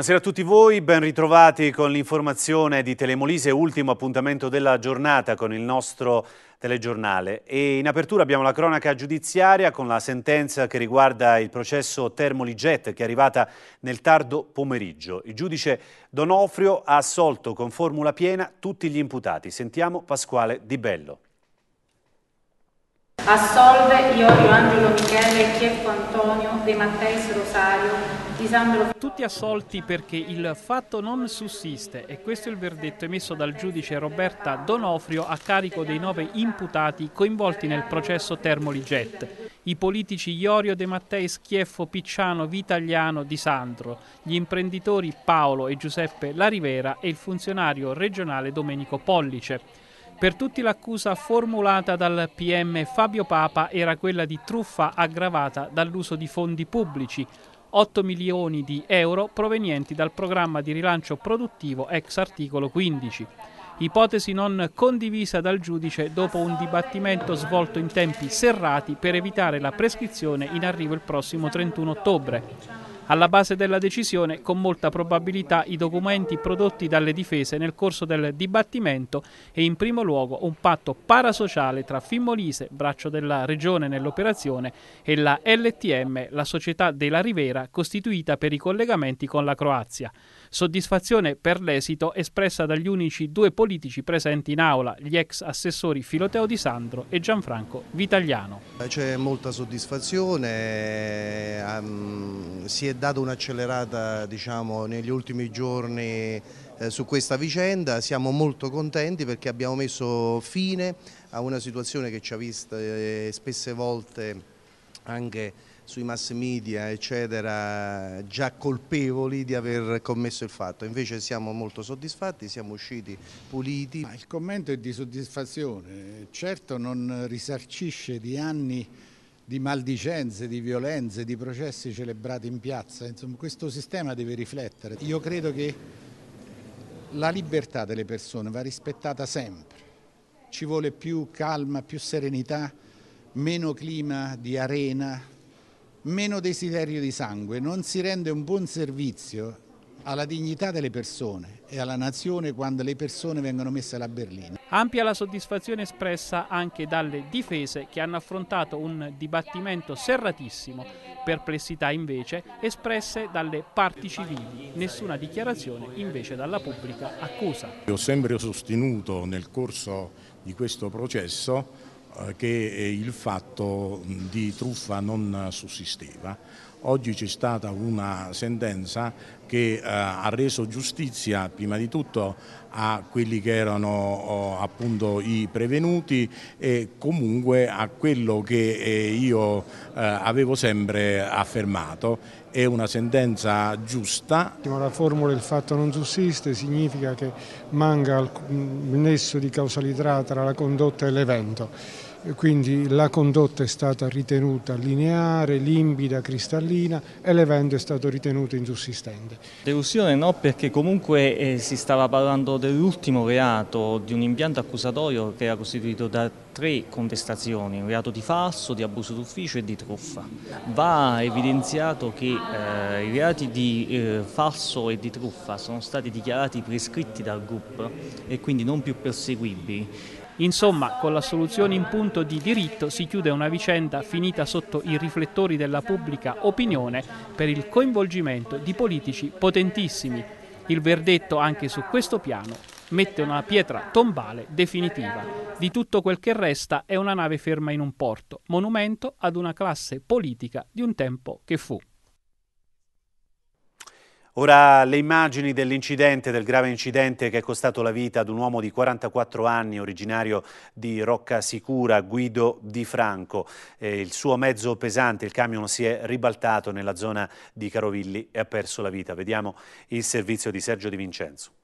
Buonasera a tutti voi, ben ritrovati con l'informazione di Telemolise, ultimo appuntamento della giornata con il nostro telegiornale. E in apertura abbiamo la cronaca giudiziaria con la sentenza che riguarda il processo Termoliget che è arrivata nel tardo pomeriggio. Il giudice Donofrio ha assolto con formula piena tutti gli imputati. Sentiamo Pasquale Di Bello. Assolve Iorio Angelo Michele e Chieppo Antonio De Matteis Rosario tutti assolti perché il fatto non sussiste e questo è il verdetto emesso dal giudice Roberta Donofrio a carico dei nove imputati coinvolti nel processo Termoliget. I politici Iorio De Mattei Schieffo Picciano Vitagliano Di Sandro, gli imprenditori Paolo e Giuseppe Larivera e il funzionario regionale Domenico Pollice. Per tutti l'accusa formulata dal PM Fabio Papa era quella di truffa aggravata dall'uso di fondi pubblici, 8 milioni di euro provenienti dal programma di rilancio produttivo ex articolo 15. Ipotesi non condivisa dal giudice dopo un dibattimento svolto in tempi serrati per evitare la prescrizione in arrivo il prossimo 31 ottobre. Alla base della decisione, con molta probabilità, i documenti prodotti dalle difese nel corso del dibattimento e in primo luogo un patto parasociale tra Fimmolise, braccio della regione nell'operazione, e la LTM, la società della Rivera, costituita per i collegamenti con la Croazia. Soddisfazione per l'esito espressa dagli unici due politici presenti in aula, gli ex assessori Filoteo Di Sandro e Gianfranco Vitagliano. C'è molta soddisfazione, um, si è dato un'accelerata diciamo, negli ultimi giorni eh, su questa vicenda, siamo molto contenti perché abbiamo messo fine a una situazione che ci ha visto eh, spesse volte anche sui mass media eccetera già colpevoli di aver commesso il fatto, invece siamo molto soddisfatti, siamo usciti puliti. il commento è di soddisfazione, certo non risarcisce di anni di maldicenze, di violenze, di processi celebrati in piazza. Insomma, questo sistema deve riflettere. Io credo che la libertà delle persone va rispettata sempre. Ci vuole più calma, più serenità, meno clima di arena, meno desiderio di sangue. Non si rende un buon servizio alla dignità delle persone e alla nazione quando le persone vengono messe alla berlina. Ampia la soddisfazione espressa anche dalle difese che hanno affrontato un dibattimento serratissimo, perplessità invece espresse dalle parti civili, nessuna dichiarazione invece dalla pubblica accusa. Io Ho sempre sostenuto nel corso di questo processo eh, che eh, il fatto di truffa non sussisteva. Oggi c'è stata una sentenza che eh, ha reso giustizia prima di tutto a quelli che erano oh, appunto i prevenuti e comunque a quello che eh, io eh, avevo sempre affermato. È una sentenza giusta. La formula il fatto non sussiste significa che manca il nesso di causalità tra la condotta e l'evento quindi la condotta è stata ritenuta lineare, limpida, cristallina e l'evento è stato ritenuto insussistente. Delusione no perché comunque eh, si stava parlando dell'ultimo reato di un impianto accusatorio che era costituito da tre contestazioni, un reato di falso, di abuso d'ufficio e di truffa. Va evidenziato che eh, i reati di eh, falso e di truffa sono stati dichiarati prescritti dal gruppo e quindi non più perseguibili Insomma, con la soluzione in punto di diritto si chiude una vicenda finita sotto i riflettori della pubblica opinione per il coinvolgimento di politici potentissimi. Il verdetto anche su questo piano mette una pietra tombale definitiva. Di tutto quel che resta è una nave ferma in un porto, monumento ad una classe politica di un tempo che fu. Ora le immagini dell'incidente, del grave incidente che è costato la vita ad un uomo di 44 anni originario di Rocca Sicura, Guido Di Franco. Eh, il suo mezzo pesante, il camion, si è ribaltato nella zona di Carovilli e ha perso la vita. Vediamo il servizio di Sergio Di Vincenzo.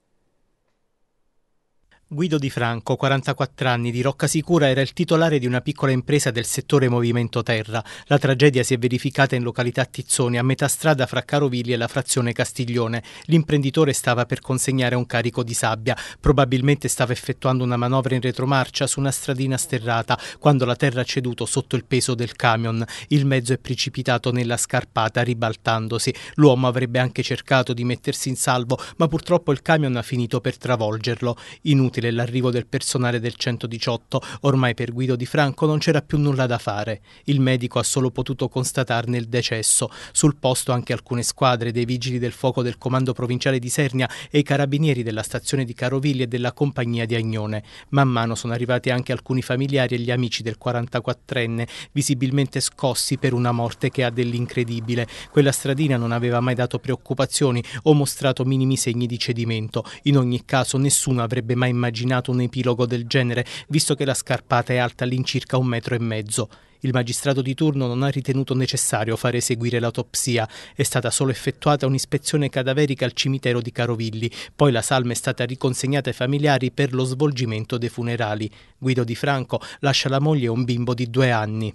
Guido Di Franco, 44 anni, di Roccasicura, era il titolare di una piccola impresa del settore Movimento Terra. La tragedia si è verificata in località Tizzoni, a metà strada fra Carovilli e la frazione Castiglione. L'imprenditore stava per consegnare un carico di sabbia. Probabilmente stava effettuando una manovra in retromarcia su una stradina sterrata, quando la terra ha ceduto sotto il peso del camion. Il mezzo è precipitato nella scarpata, ribaltandosi. L'uomo avrebbe anche cercato di mettersi in salvo, ma purtroppo il camion ha finito per travolgerlo. Inutile attendere l'arrivo del personale del 118. Ormai per Guido Di Franco non c'era più nulla da fare. Il medico ha solo potuto constatarne il decesso. Sul posto anche alcune squadre dei vigili del fuoco del comando provinciale di Sernia e i carabinieri della stazione di Carovilli e della compagnia di Agnone. Man mano sono arrivati anche alcuni familiari e gli amici del 44enne, visibilmente scossi per una morte che ha dell'incredibile. Quella stradina non aveva mai dato preoccupazioni o mostrato minimi segni di cedimento. In ogni caso nessuno avrebbe mai immaginato immaginato un epilogo del genere, visto che la scarpata è alta all'incirca un metro e mezzo. Il magistrato di turno non ha ritenuto necessario fare eseguire l'autopsia, è stata solo effettuata un'ispezione cadaverica al cimitero di Carovilli, poi la salma è stata riconsegnata ai familiari per lo svolgimento dei funerali. Guido Di Franco lascia la moglie e un bimbo di due anni.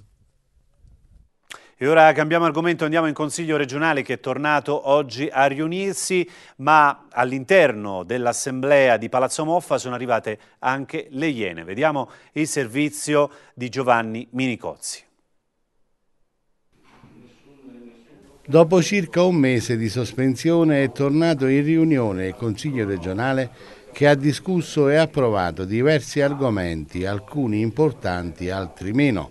E ora cambiamo argomento, andiamo in Consiglio regionale che è tornato oggi a riunirsi, ma all'interno dell'Assemblea di Palazzo Moffa sono arrivate anche le Iene. Vediamo il servizio di Giovanni Minicozzi. Dopo circa un mese di sospensione è tornato in riunione il Consiglio regionale che ha discusso e approvato diversi argomenti, alcuni importanti, altri meno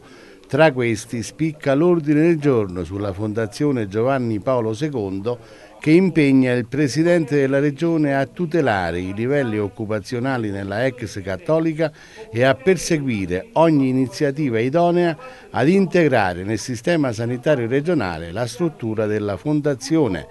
tra questi spicca l'ordine del giorno sulla Fondazione Giovanni Paolo II che impegna il Presidente della Regione a tutelare i livelli occupazionali nella ex cattolica e a perseguire ogni iniziativa idonea ad integrare nel sistema sanitario regionale la struttura della Fondazione.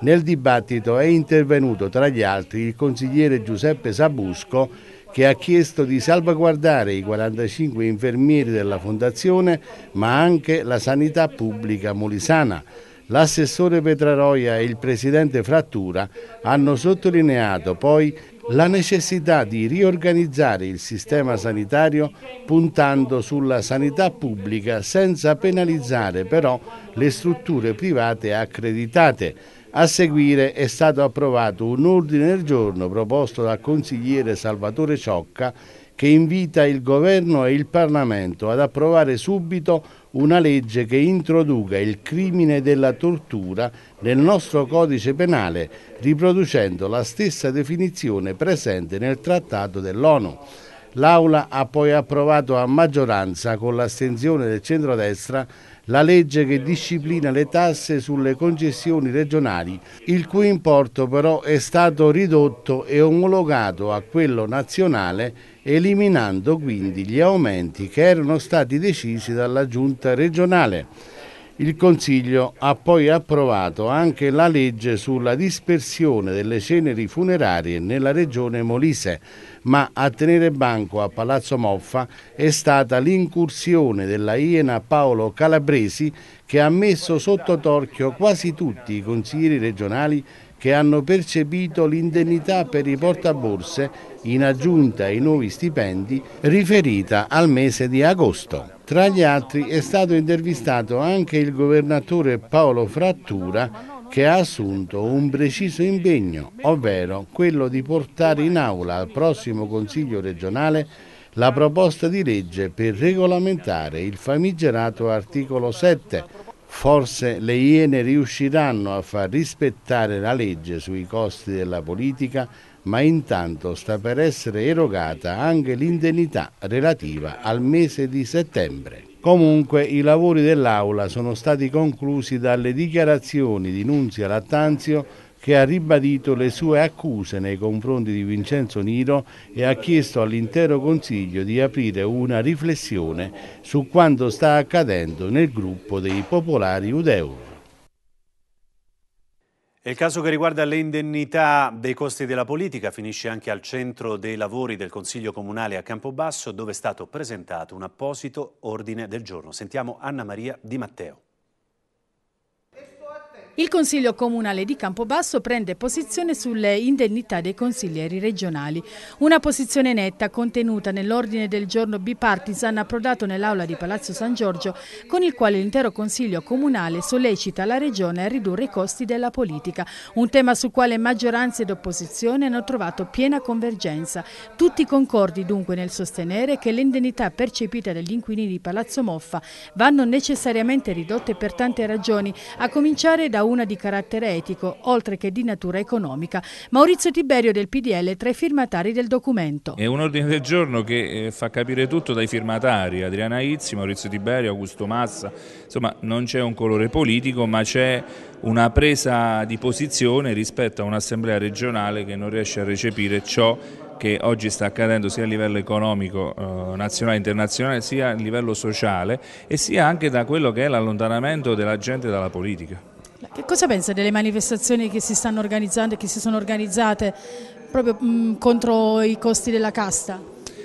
Nel dibattito è intervenuto tra gli altri il consigliere Giuseppe Sabusco che ha chiesto di salvaguardare i 45 infermieri della Fondazione, ma anche la sanità pubblica molisana. L'assessore Petraroia e il presidente Frattura hanno sottolineato poi la necessità di riorganizzare il sistema sanitario puntando sulla sanità pubblica senza penalizzare però le strutture private accreditate a seguire è stato approvato un ordine del giorno proposto dal consigliere Salvatore Ciocca che invita il governo e il Parlamento ad approvare subito una legge che introduca il crimine della tortura nel nostro codice penale, riproducendo la stessa definizione presente nel Trattato dell'ONU. L'Aula ha poi approvato a maggioranza, con l'astensione del centrodestra, la legge che disciplina le tasse sulle concessioni regionali, il cui importo però è stato ridotto e omologato a quello nazionale, eliminando quindi gli aumenti che erano stati decisi dalla Giunta regionale. Il Consiglio ha poi approvato anche la legge sulla dispersione delle ceneri funerarie nella regione Molise, ma a tenere banco a Palazzo Moffa è stata l'incursione della Iena Paolo Calabresi che ha messo sotto torchio quasi tutti i consiglieri regionali che hanno percepito l'indennità per i portaborse in aggiunta ai nuovi stipendi riferita al mese di agosto. Tra gli altri è stato intervistato anche il governatore Paolo Frattura che ha assunto un preciso impegno, ovvero quello di portare in aula al prossimo Consiglio regionale la proposta di legge per regolamentare il famigerato articolo 7. Forse le Iene riusciranno a far rispettare la legge sui costi della politica, ma intanto sta per essere erogata anche l'indennità relativa al mese di settembre. Comunque i lavori dell'Aula sono stati conclusi dalle dichiarazioni di Nunzia Lattanzio che ha ribadito le sue accuse nei confronti di Vincenzo Niro e ha chiesto all'intero Consiglio di aprire una riflessione su quanto sta accadendo nel gruppo dei popolari Udeuro il caso che riguarda le indennità dei costi della politica finisce anche al centro dei lavori del Consiglio Comunale a Campobasso, dove è stato presentato un apposito ordine del giorno. Sentiamo Anna Maria Di Matteo. Il Consiglio Comunale di Campobasso prende posizione sulle indennità dei consiglieri regionali. Una posizione netta contenuta nell'ordine del giorno bipartisan approdato nell'aula di Palazzo San Giorgio con il quale l'intero Consiglio Comunale sollecita la Regione a ridurre i costi della politica. Un tema sul quale maggioranza ed opposizione hanno trovato piena convergenza. Tutti concordi dunque nel sostenere che le indennità percepite dagli inquilini di Palazzo Moffa vanno necessariamente ridotte per tante ragioni, a cominciare da una di carattere etico, oltre che di natura economica. Maurizio Tiberio del PDL tra i firmatari del documento. È un ordine del giorno che eh, fa capire tutto dai firmatari, Adriana Izzi, Maurizio Tiberio, Augusto Massa, insomma non c'è un colore politico ma c'è una presa di posizione rispetto a un'assemblea regionale che non riesce a recepire ciò che oggi sta accadendo sia a livello economico eh, nazionale e internazionale sia a livello sociale e sia anche da quello che è l'allontanamento della gente dalla politica. Che cosa pensa delle manifestazioni che si stanno organizzando e che si sono organizzate proprio mh, contro i costi della casta?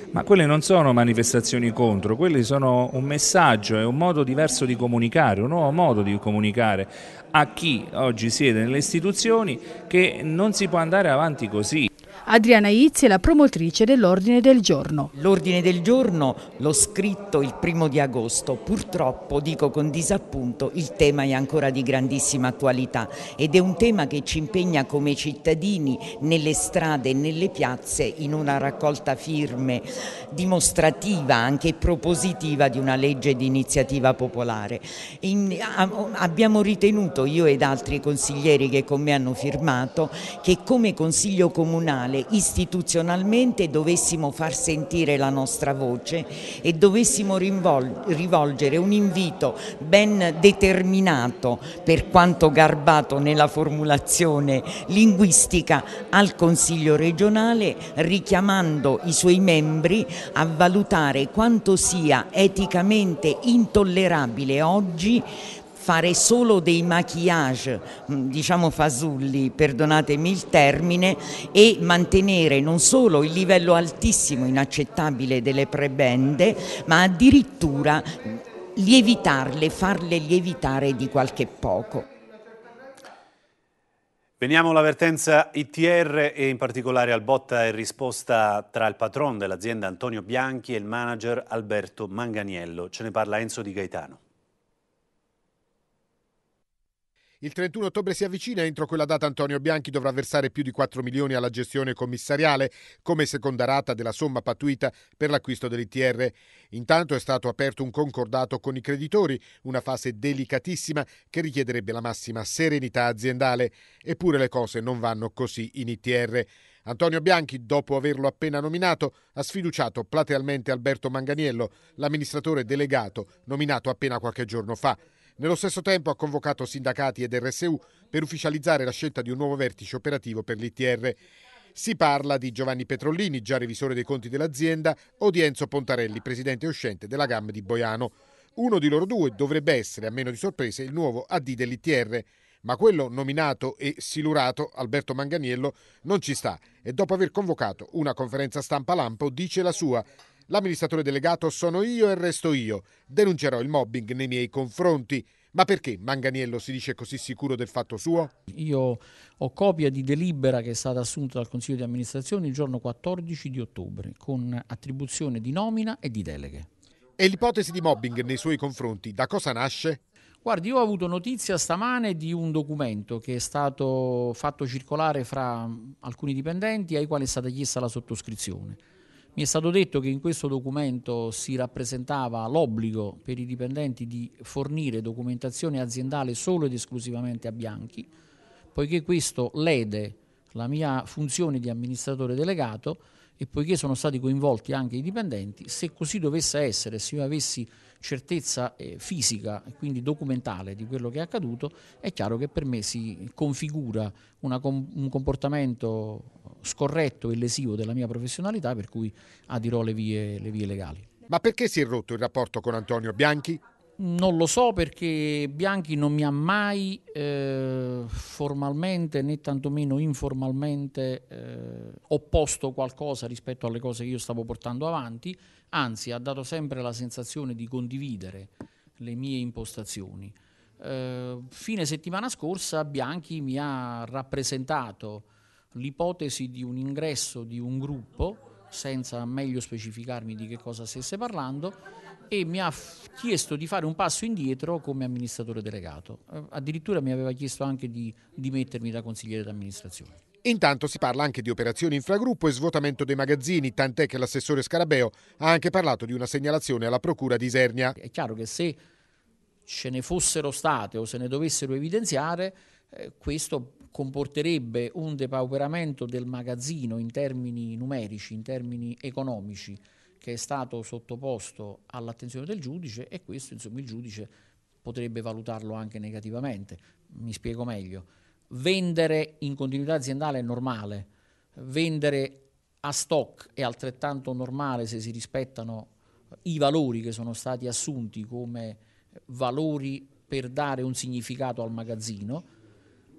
Ma quelle non sono manifestazioni contro, quelle sono un messaggio, è un modo diverso di comunicare, un nuovo modo di comunicare a chi oggi siede nelle istituzioni che non si può andare avanti così. Adriana Izzi è la promotrice dell'ordine del giorno. L'ordine del giorno l'ho scritto il primo di agosto, purtroppo dico con disappunto il tema è ancora di grandissima attualità ed è un tema che ci impegna come cittadini nelle strade e nelle piazze in una raccolta firme dimostrativa anche propositiva di una legge di iniziativa popolare. In, a, abbiamo ritenuto io ed altri consiglieri che con me hanno firmato che come Consiglio Comunale quale istituzionalmente dovessimo far sentire la nostra voce e dovessimo rivolgere un invito ben determinato per quanto garbato nella formulazione linguistica al Consiglio regionale richiamando i suoi membri a valutare quanto sia eticamente intollerabile oggi fare solo dei maquillage, mm, diciamo fasulli, perdonatemi il termine, e mantenere non solo il livello altissimo, inaccettabile delle prebende, ma addirittura lievitarle, farle lievitare di qualche poco. Veniamo all'avvertenza ITR e in particolare al botta e risposta tra il patron dell'azienda Antonio Bianchi e il manager Alberto Manganiello. Ce ne parla Enzo Di Gaetano. Il 31 ottobre si avvicina, entro quella data Antonio Bianchi dovrà versare più di 4 milioni alla gestione commissariale come seconda rata della somma pattuita per l'acquisto dell'ITR. Intanto è stato aperto un concordato con i creditori, una fase delicatissima che richiederebbe la massima serenità aziendale. Eppure le cose non vanno così in ITR. Antonio Bianchi, dopo averlo appena nominato, ha sfiduciato platealmente Alberto Manganiello, l'amministratore delegato nominato appena qualche giorno fa. Nello stesso tempo ha convocato sindacati ed RSU per ufficializzare la scelta di un nuovo vertice operativo per l'ITR. Si parla di Giovanni Petrollini, già revisore dei conti dell'azienda, o di Enzo Pontarelli, presidente uscente della GAM di Boiano. Uno di loro due dovrebbe essere, a meno di sorprese, il nuovo AD dell'ITR, ma quello nominato e silurato, Alberto Manganiello, non ci sta e dopo aver convocato una conferenza stampa lampo dice la sua. L'amministratore delegato sono io e resto io. Denuncerò il mobbing nei miei confronti. Ma perché Manganiello si dice così sicuro del fatto suo? Io ho copia di delibera che è stata assunta dal Consiglio di amministrazione il giorno 14 di ottobre con attribuzione di nomina e di deleghe. E l'ipotesi di mobbing nei suoi confronti da cosa nasce? Guardi, io ho avuto notizia stamane di un documento che è stato fatto circolare fra alcuni dipendenti ai quali è stata chiesta la sottoscrizione. Mi è stato detto che in questo documento si rappresentava l'obbligo per i dipendenti di fornire documentazione aziendale solo ed esclusivamente a Bianchi, poiché questo lede la mia funzione di amministratore delegato e poiché sono stati coinvolti anche i dipendenti, se così dovesse essere, se io avessi certezza eh, fisica e quindi documentale di quello che è accaduto, è chiaro che per me si configura com- un comportamento scorretto e lesivo della mia professionalità per cui adirò le vie, le vie legali. Ma perché si è rotto il rapporto con Antonio Bianchi? Non lo so perché Bianchi non mi ha mai eh, formalmente né tantomeno informalmente eh, opposto qualcosa rispetto alle cose che io stavo portando avanti, anzi ha dato sempre la sensazione di condividere le mie impostazioni. Eh, fine settimana scorsa Bianchi mi ha rappresentato l'ipotesi di un ingresso di un gruppo, senza meglio specificarmi di che cosa stesse parlando, e mi ha chiesto di fare un passo indietro come amministratore delegato. Eh, addirittura mi aveva chiesto anche di dimettermi da consigliere d'amministrazione. Intanto si parla anche di operazioni infragruppo e svuotamento dei magazzini, tant'è che l'assessore Scarabeo ha anche parlato di una segnalazione alla procura di Isernia. È chiaro che se ce ne fossero state o se ne dovessero evidenziare, eh, questo comporterebbe un depauperamento del magazzino in termini numerici, in termini economici che è stato sottoposto all'attenzione del giudice e questo insomma, il giudice potrebbe valutarlo anche negativamente. Mi spiego meglio. Vendere in continuità aziendale è normale, vendere a stock è altrettanto normale se si rispettano i valori che sono stati assunti come valori per dare un significato al magazzino.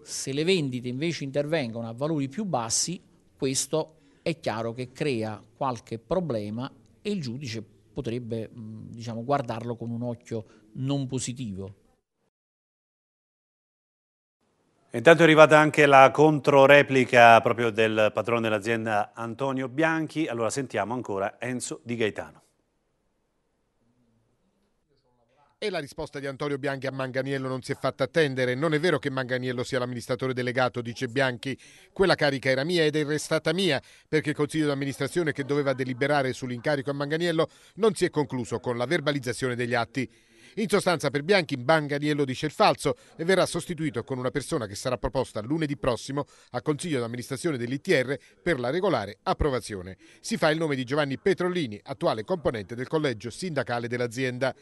Se le vendite invece intervengono a valori più bassi, questo è chiaro che crea qualche problema e il giudice potrebbe mm, diciamo, guardarlo con un occhio non positivo. Intanto è arrivata anche la controreplica proprio del padrone dell'azienda Antonio Bianchi, allora sentiamo ancora Enzo Di Gaetano. E la risposta di Antonio Bianchi a Manganiello non si è fatta attendere. Non è vero che Manganiello sia l'amministratore delegato, dice Bianchi. Quella carica era mia ed è restata mia perché il consiglio d'amministrazione che doveva deliberare sull'incarico a Manganiello non si è concluso con la verbalizzazione degli atti. In sostanza per Bianchi Manganiello dice il falso e verrà sostituito con una persona che sarà proposta lunedì prossimo al Consiglio d'amministrazione dell'ITR per la regolare approvazione. Si fa il nome di Giovanni Petrolini, attuale componente del collegio sindacale dell'azienda.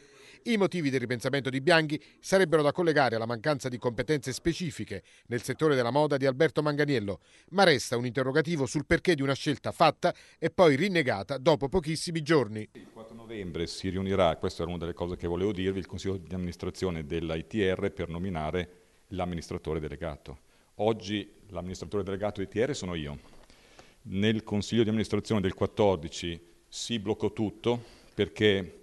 I motivi del ripensamento di Bianchi sarebbero da collegare alla mancanza di competenze specifiche nel settore della moda di Alberto Manganiello, ma resta un interrogativo sul perché di una scelta fatta e poi rinnegata dopo pochissimi giorni. Il 4 novembre si riunirà, questa era una delle cose che volevo dirvi, il Consiglio di amministrazione dell'ITR per nominare l'amministratore delegato. Oggi l'amministratore delegato ITR sono io. Nel Consiglio di amministrazione del 14 si bloccò tutto perché...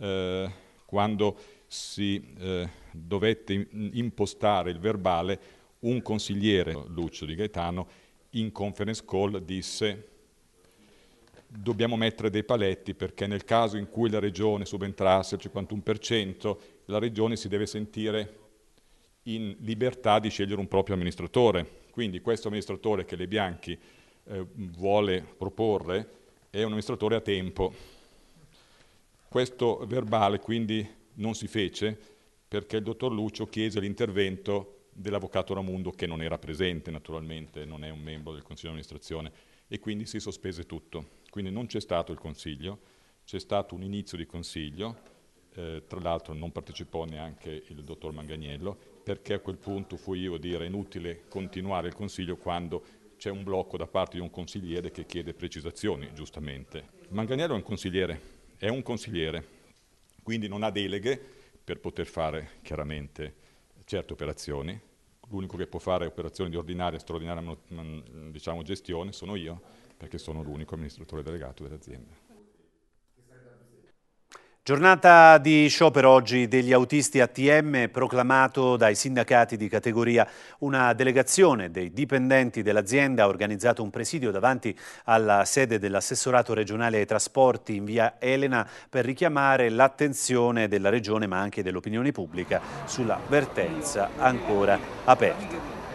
Eh, quando si eh, dovette impostare il verbale, un consigliere, Lucio di Gaetano, in conference call disse dobbiamo mettere dei paletti perché nel caso in cui la regione subentrasse al 51%, la regione si deve sentire in libertà di scegliere un proprio amministratore. Quindi questo amministratore che Le Bianchi eh, vuole proporre è un amministratore a tempo, questo verbale quindi non si fece perché il dottor Lucio chiese l'intervento dell'avvocato Ramundo che non era presente naturalmente, non è un membro del consiglio di amministrazione e quindi si sospese tutto. Quindi non c'è stato il consiglio, c'è stato un inizio di consiglio, eh, tra l'altro non partecipò neanche il dottor Manganiello perché a quel punto fui io a dire è inutile continuare il consiglio quando c'è un blocco da parte di un consigliere che chiede precisazioni, giustamente. Manganiello è un consigliere, è un consigliere, quindi non ha deleghe per poter fare chiaramente certe operazioni. L'unico che può fare operazioni di ordinaria e straordinaria mm, diciamo, gestione sono io, perché sono l'unico amministratore delegato dell'azienda. Giornata di sciopero oggi degli autisti ATM proclamato dai sindacati di categoria. Una delegazione dei dipendenti dell'azienda ha organizzato un presidio davanti alla sede dell'assessorato regionale ai trasporti in via Elena per richiamare l'attenzione della regione ma anche dell'opinione pubblica sulla vertenza ancora aperta.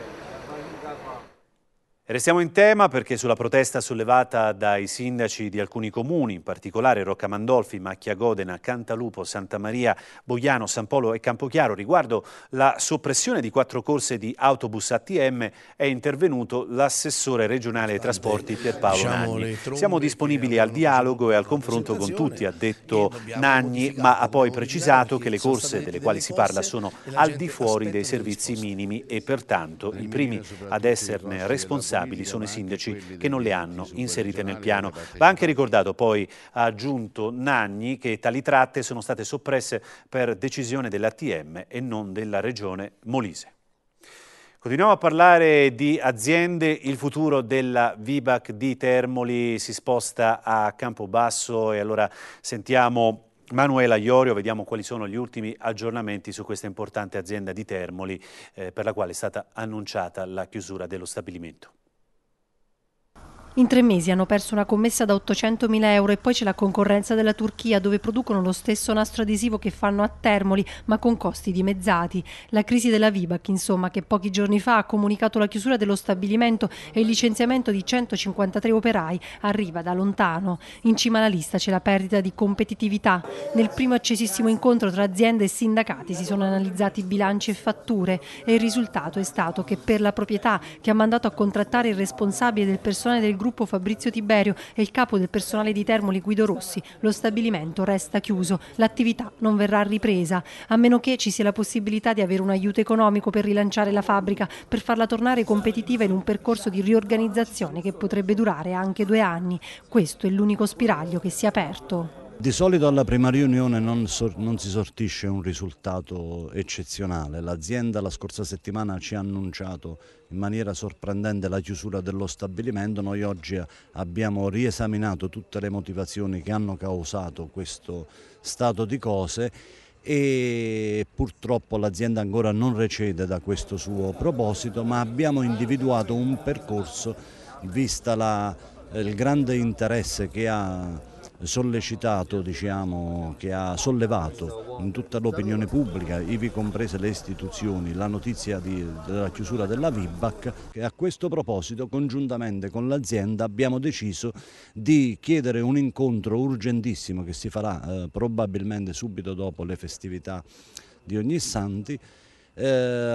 Restiamo in tema perché sulla protesta sollevata dai sindaci di alcuni comuni, in particolare Rocca Mandolfi, Macchia Godena, Cantalupo, Santa Maria, Boiano, San Polo e Campochiaro, riguardo la soppressione di quattro corse di autobus ATM, è intervenuto l'assessore regionale ai trasporti Pierpaolo diciamo Nagni. Siamo disponibili al dialogo e al confronto con tutti, ha detto Nagni, ma ha poi precisato che le corse delle quali si parla sono al di fuori dei servizi minimi e pertanto i primi ad esserne responsabili responsabili sono i sindaci che non le hanno inserite nel piano. Va anche ricordato poi, ha aggiunto Nagni, che tali tratte sono state soppresse per decisione dell'ATM e non della regione Molise. Continuiamo a parlare di aziende, il futuro della Vibac di Termoli si sposta a Campobasso e allora sentiamo Manuela Iorio, vediamo quali sono gli ultimi aggiornamenti su questa importante azienda di Termoli eh, per la quale è stata annunciata la chiusura dello stabilimento. In tre mesi hanno perso una commessa da 800.000 euro e poi c'è la concorrenza della Turchia dove producono lo stesso nastro adesivo che fanno a Termoli ma con costi dimezzati. La crisi della Vibac insomma che pochi giorni fa ha comunicato la chiusura dello stabilimento e il licenziamento di 153 operai arriva da lontano. In cima alla lista c'è la perdita di competitività. Nel primo accesissimo incontro tra aziende e sindacati si sono analizzati bilanci e fatture e il risultato è stato che per la proprietà che ha mandato a contrattare il responsabile del personale del gruppo Fabrizio Tiberio e il capo del personale di Termoli Guido Rossi, lo stabilimento resta chiuso, l'attività non verrà ripresa, a meno che ci sia la possibilità di avere un aiuto economico per rilanciare la fabbrica, per farla tornare competitiva in un percorso di riorganizzazione che potrebbe durare anche due anni. Questo è l'unico spiraglio che si è aperto. Di solito alla prima riunione non, non, si sortisce un risultato eccezionale. L'azienda la scorsa settimana ci ha annunciato in maniera sorprendente la chiusura dello stabilimento. Noi oggi abbiamo riesaminato tutte le motivazioni che hanno causato questo stato di cose e purtroppo l'azienda ancora non recede da questo suo proposito, ma abbiamo individuato un percorso, vista la, il grande interesse che ha sollecitato, diciamo, che ha sollevato in tutta l'opinione pubblica, ivi comprese le istituzioni, la notizia di, della chiusura della VIBAC e a questo proposito congiuntamente con l'azienda abbiamo deciso di chiedere un incontro urgentissimo che si farà eh, probabilmente subito dopo le festività di Ognissanti eh,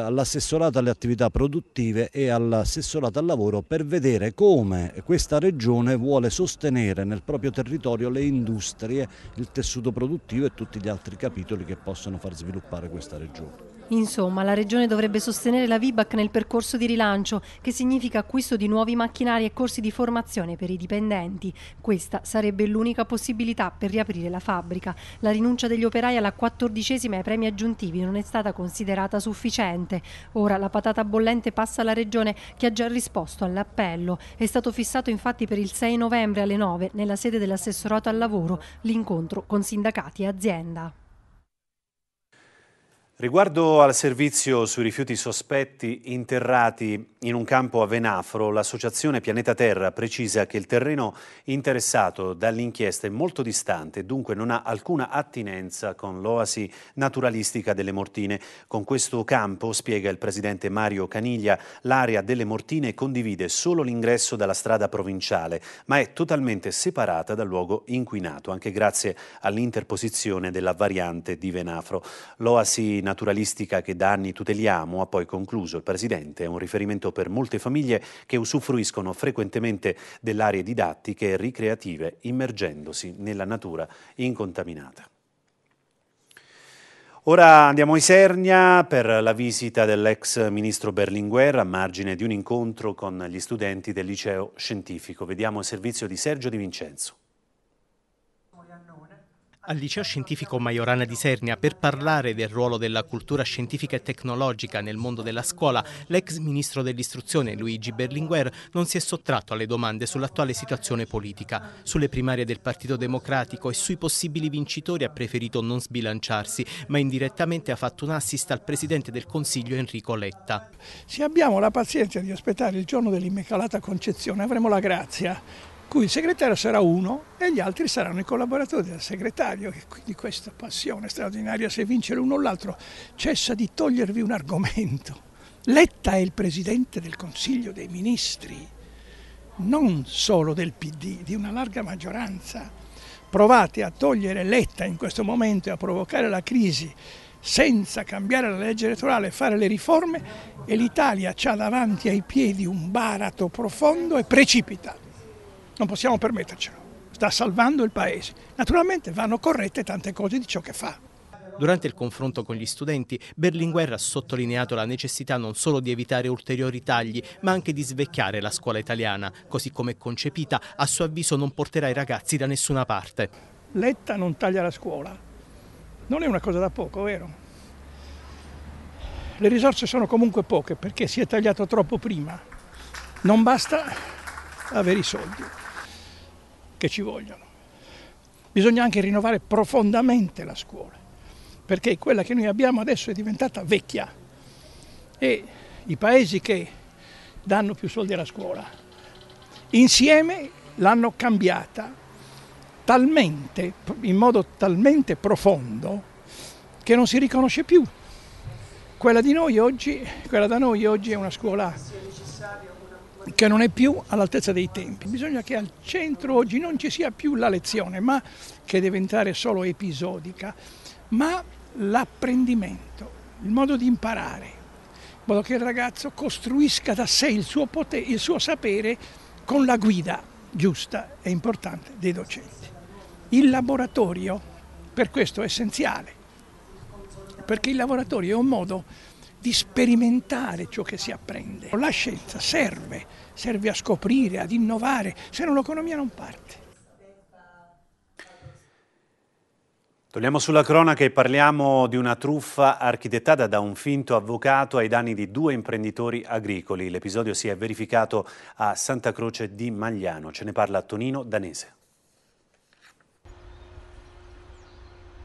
all'assessorato alle attività produttive e all'assessorato al lavoro per vedere come questa regione vuole sostenere nel proprio territorio le industrie, il tessuto produttivo e tutti gli altri capitoli che possono far sviluppare questa regione. Insomma, la Regione dovrebbe sostenere la VIBAC nel percorso di rilancio, che significa acquisto di nuovi macchinari e corsi di formazione per i dipendenti. Questa sarebbe l'unica possibilità per riaprire la fabbrica. La rinuncia degli operai alla quattordicesima ai premi aggiuntivi non è stata considerata sufficiente. Ora la patata bollente passa alla Regione, che ha già risposto all'appello. È stato fissato infatti per il 6 novembre alle 9 nella sede dell'assessorato al lavoro l'incontro con sindacati e azienda. Riguardo al servizio sui rifiuti sospetti interrati in un campo a Venafro, l'associazione Pianeta Terra precisa che il terreno interessato dall'inchiesta è molto distante e dunque non ha alcuna attinenza con l'oasi naturalistica delle Mortine. Con questo campo, spiega il presidente Mario Caniglia, l'area delle Mortine condivide solo l'ingresso dalla strada provinciale, ma è totalmente separata dal luogo inquinato, anche grazie all'interposizione della variante di Venafro. L'oasi naturalistica che da anni tuteliamo, ha poi concluso il Presidente, è un riferimento per molte famiglie che usufruiscono frequentemente delle aree didattiche e ricreative immergendosi nella natura incontaminata. Ora andiamo a Isernia per la visita dell'ex ministro Berlinguer a margine di un incontro con gli studenti del liceo scientifico. Vediamo il servizio di Sergio Di Vincenzo. Al Liceo Scientifico Maiorana di Sernia, per parlare del ruolo della cultura scientifica e tecnologica nel mondo della scuola, l'ex ministro dell'istruzione Luigi Berlinguer non si è sottratto alle domande sull'attuale situazione politica. Sulle primarie del Partito Democratico e sui possibili vincitori ha preferito non sbilanciarsi, ma indirettamente ha fatto un assist al presidente del Consiglio Enrico Letta. Se abbiamo la pazienza di aspettare il giorno dell'immecalata concezione, avremo la grazia cui il segretario sarà uno e gli altri saranno i collaboratori del segretario e quindi questa passione straordinaria se vince l'uno o l'altro cessa di togliervi un argomento. Letta è il presidente del Consiglio dei Ministri, non solo del PD, di una larga maggioranza. Provate a togliere Letta in questo momento e a provocare la crisi senza cambiare la legge elettorale e fare le riforme e l'Italia ha davanti ai piedi un barato profondo e precipita. Non possiamo permettercelo. Sta salvando il Paese. Naturalmente vanno corrette tante cose di ciò che fa. Durante il confronto con gli studenti, Berlinguer ha sottolineato la necessità non solo di evitare ulteriori tagli, ma anche di svecchiare la scuola italiana. Così come concepita, a suo avviso non porterà i ragazzi da nessuna parte. Letta non taglia la scuola. Non è una cosa da poco, vero? Le risorse sono comunque poche perché si è tagliato troppo prima. Non basta avere i soldi che ci vogliono. Bisogna anche rinnovare profondamente la scuola, perché quella che noi abbiamo adesso è diventata vecchia e i paesi che danno più soldi alla scuola insieme l'hanno cambiata talmente, in modo talmente profondo che non si riconosce più. Quella, oggi, quella da noi oggi è una scuola che non è più all'altezza dei tempi. Bisogna che al centro oggi non ci sia più la lezione, ma che deve entrare solo episodica, ma l'apprendimento, il modo di imparare, in modo che il ragazzo costruisca da sé il suo, potere, il suo sapere con la guida giusta e importante dei docenti. Il laboratorio per questo è essenziale, perché il laboratorio è un modo di sperimentare ciò che si apprende. La scienza serve, serve a scoprire, ad innovare, se no l'economia non parte. Torniamo sulla cronaca e parliamo di una truffa architettata da un finto avvocato ai danni di due imprenditori agricoli. L'episodio si è verificato a Santa Croce di Magliano. Ce ne parla Tonino Danese.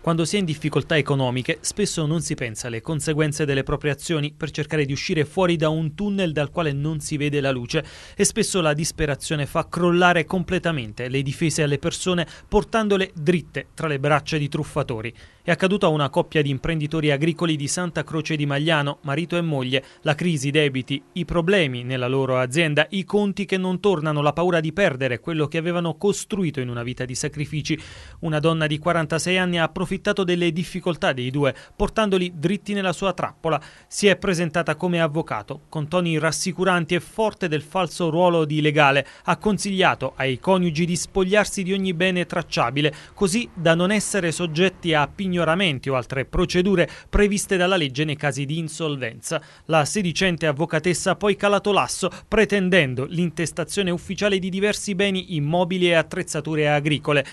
Quando si è in difficoltà economiche, spesso non si pensa alle conseguenze delle proprie azioni per cercare di uscire fuori da un tunnel dal quale non si vede la luce e spesso la disperazione fa crollare completamente le difese alle persone portandole dritte tra le braccia di truffatori. È accaduto a una coppia di imprenditori agricoli di Santa Croce di Magliano, marito e moglie, la crisi, i debiti, i problemi nella loro azienda, i conti che non tornano, la paura di perdere quello che avevano costruito in una vita di sacrifici. Una donna di 46 anni ha approfittato delle difficoltà dei due, portandoli dritti nella sua trappola. Si è presentata come avvocato, con toni rassicuranti e forte del falso ruolo di legale. Ha consigliato ai coniugi di spogliarsi di ogni bene tracciabile, così da non essere soggetti a pignoramenti pignoramenti o altre procedure previste dalla legge nei casi di insolvenza. La sedicente avvocatessa ha poi calato l'asso pretendendo l'intestazione ufficiale di diversi beni immobili e attrezzature agricole.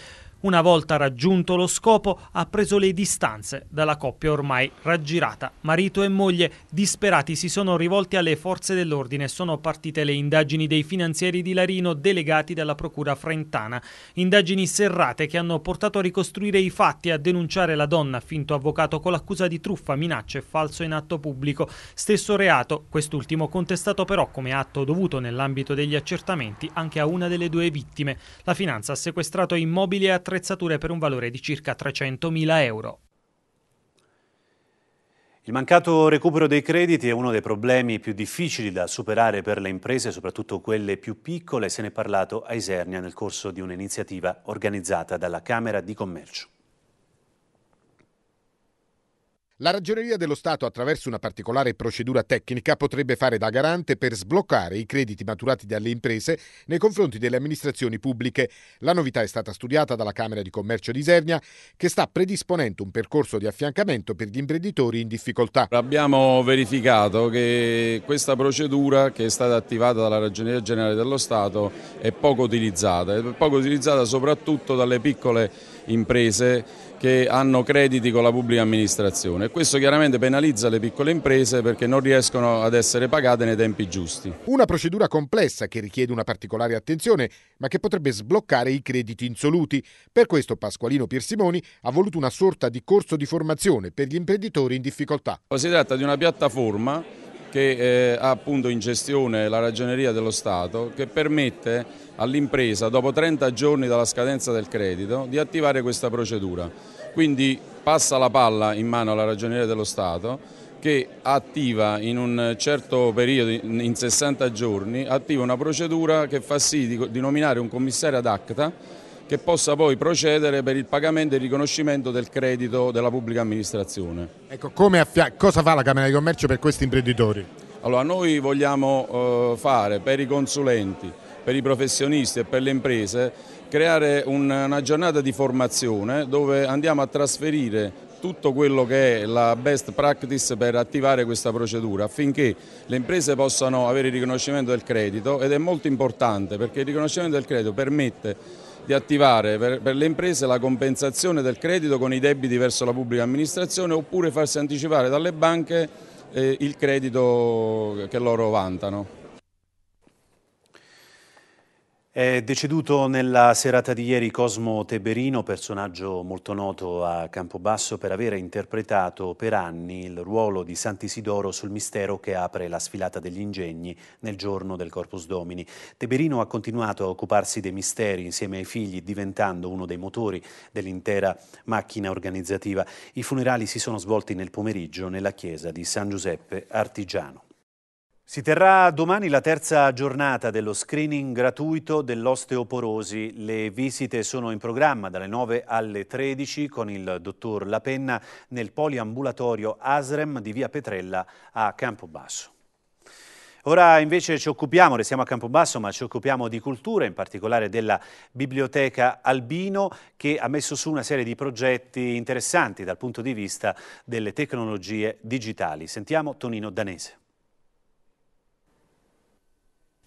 Una volta raggiunto lo scopo, ha preso le distanze dalla coppia ormai raggirata. Marito e moglie, disperati, si sono rivolti alle forze dell'ordine sono partite le indagini dei finanzieri di Larino delegati dalla procura frentana. Indagini serrate che hanno portato a ricostruire i fatti e a denunciare la donna finto avvocato con l'accusa di truffa, minacce e falso in atto pubblico. Stesso reato, quest'ultimo contestato però come atto dovuto nell'ambito degli accertamenti anche a una delle due vittime. La finanza ha sequestrato immobili e attrezzato attrezzature per un valore di circa 300.000 euro. Il mancato recupero dei crediti è uno dei problemi più difficili da superare per le imprese, soprattutto quelle più piccole, se ne è parlato a Isernia nel corso di un'iniziativa organizzata dalla Camera di Commercio. La Ragioneria dello Stato, attraverso una particolare procedura tecnica, potrebbe fare da garante per sbloccare i crediti maturati dalle imprese nei confronti delle amministrazioni pubbliche. La novità è stata studiata dalla Camera di Commercio di Isernia, che sta predisponendo un percorso di affiancamento per gli imprenditori in difficoltà. Abbiamo verificato che questa procedura, che è stata attivata dalla Ragioneria Generale dello Stato, è poco utilizzata, è poco utilizzata soprattutto dalle piccole imprese che hanno crediti con la pubblica amministrazione. Questo chiaramente penalizza le piccole imprese perché non riescono ad essere pagate nei tempi giusti. Una procedura complessa che richiede una particolare attenzione, ma che potrebbe sbloccare i crediti insoluti. Per questo Pasqualino Piersimoni ha voluto una sorta di corso di formazione per gli imprenditori in difficoltà. Si tratta di una piattaforma che eh, ha appunto in gestione la ragioneria dello Stato che permette all'impresa dopo 30 giorni dalla scadenza del credito di attivare questa procedura. Quindi passa la palla in mano alla ragioneria dello Stato che attiva in un certo periodo, in 60 giorni, attiva una procedura che fa sì di, di nominare un commissario ad acta che possa poi procedere per il pagamento e il riconoscimento del credito della pubblica amministrazione. Ecco, cosa fa la Camera di Commercio per questi imprenditori? Allora, noi vogliamo eh, fare per i consulenti, per i professionisti e per le imprese creare un, una giornata di formazione dove andiamo a trasferire tutto quello che è la best practice per attivare questa procedura affinché le imprese possano avere il riconoscimento del credito ed è molto importante perché il riconoscimento del credito permette di attivare per, per, le imprese la compensazione del credito con i debiti verso la pubblica amministrazione oppure farsi anticipare dalle banche eh, il credito che loro vantano. È deceduto nella serata di ieri Cosmo Teberino, personaggio molto noto a Campobasso per aver interpretato per anni il ruolo di Sant'Isidoro sul mistero che apre la sfilata degli ingegni nel giorno del Corpus Domini. Teberino ha continuato a occuparsi dei misteri insieme ai figli, diventando uno dei motori dell'intera macchina organizzativa. I funerali si sono svolti nel pomeriggio nella chiesa di San Giuseppe Artigiano. Si terrà domani la terza giornata dello screening gratuito dell'osteoporosi. Le visite sono in programma dalle 9 alle 13 con il dottor Lapenna nel poliambulatorio ASREM di via Petrella a Campobasso. Ora invece ci occupiamo, restiamo a Campobasso, ma ci occupiamo di cultura, in particolare della Biblioteca Albino, che ha messo su una serie di progetti interessanti dal punto di vista delle tecnologie digitali. Sentiamo Tonino Danese.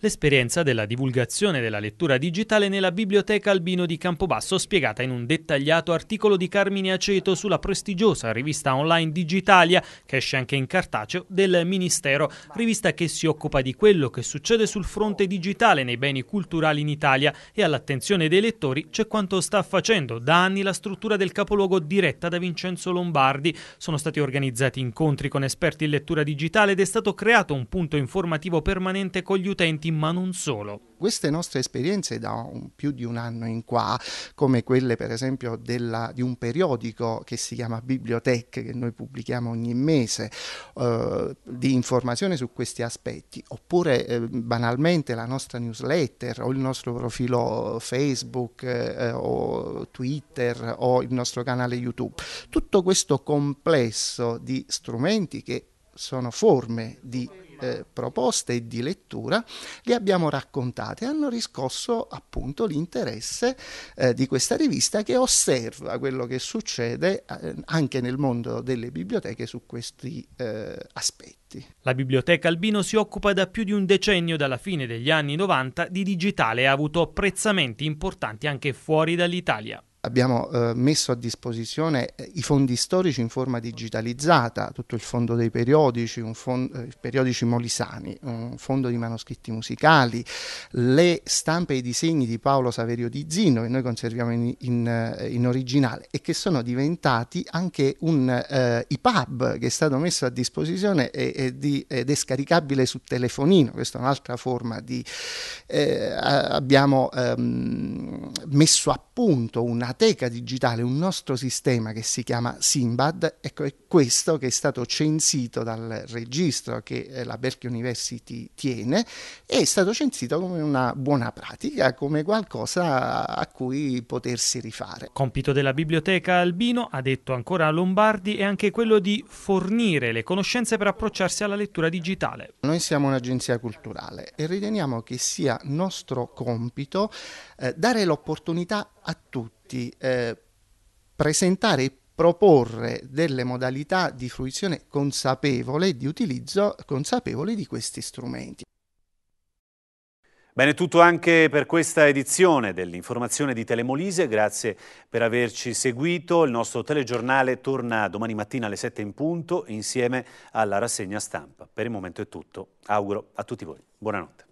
L'esperienza della divulgazione della lettura digitale nella Biblioteca Albino di Campobasso spiegata in un dettagliato articolo di Carmine Aceto sulla prestigiosa rivista online Digitalia, che esce anche in cartaceo, del Ministero, rivista che si occupa di quello che succede sul fronte digitale nei beni culturali in Italia e all'attenzione dei lettori c'è quanto sta facendo da anni la struttura del capoluogo diretta da Vincenzo Lombardi. Sono stati organizzati incontri con esperti in lettura digitale ed è stato creato un punto informativo permanente con gli utenti ma non solo. Queste nostre esperienze da un, più di un anno in qua, come quelle per esempio della, di un periodico che si chiama Bibliotech, che noi pubblichiamo ogni mese, eh, di informazione su questi aspetti, oppure eh, banalmente la nostra newsletter o il nostro profilo Facebook eh, o Twitter o il nostro canale YouTube. Tutto questo complesso di strumenti che sono forme di eh, proposte e di lettura, le abbiamo raccontate e hanno riscosso appunto l'interesse eh, di questa rivista che osserva quello che succede eh, anche nel mondo delle biblioteche su questi eh, aspetti. La Biblioteca Albino si occupa da più di un decennio dalla fine degli anni 90 di digitale e ha avuto apprezzamenti importanti anche fuori dall'Italia abbiamo eh, messo a disposizione eh, i fondi storici in forma digitalizzata, tutto il fondo dei periodici, fondo, eh, periodici molisani, un fondo di manoscritti musicali, le stampe e i disegni di Paolo Saverio di Zinno che noi conserviamo in, in, eh, in originale e che sono diventati anche un eh, IPUB che è stato messo a disposizione e, e di, ed è scaricabile su telefonino, questa è un'altra forma di... Eh, abbiamo ehm, messo a punto una un'ateca digitale, un nostro sistema che si chiama Simbad, ecco è questo che è stato censito dal registro che eh, la Berkeley University tiene, e è stato censito come una buona pratica, come qualcosa a cui potersi rifare. Compito della biblioteca Albino, ha detto ancora Lombardi, è anche quello di fornire le conoscenze per approcciarsi alla lettura digitale. Noi siamo un'agenzia culturale e riteniamo che sia nostro compito eh, dare l'opportunità a tutti effetti eh, presentare e proporre delle modalità di fruizione consapevole di utilizzo consapevole di questi strumenti. Bene, tutto anche per questa edizione dell'informazione di Telemolise, grazie per averci seguito, il nostro telegiornale torna domani mattina alle 7 in punto insieme alla rassegna stampa. Per il momento è tutto, auguro a tutti voi, buonanotte.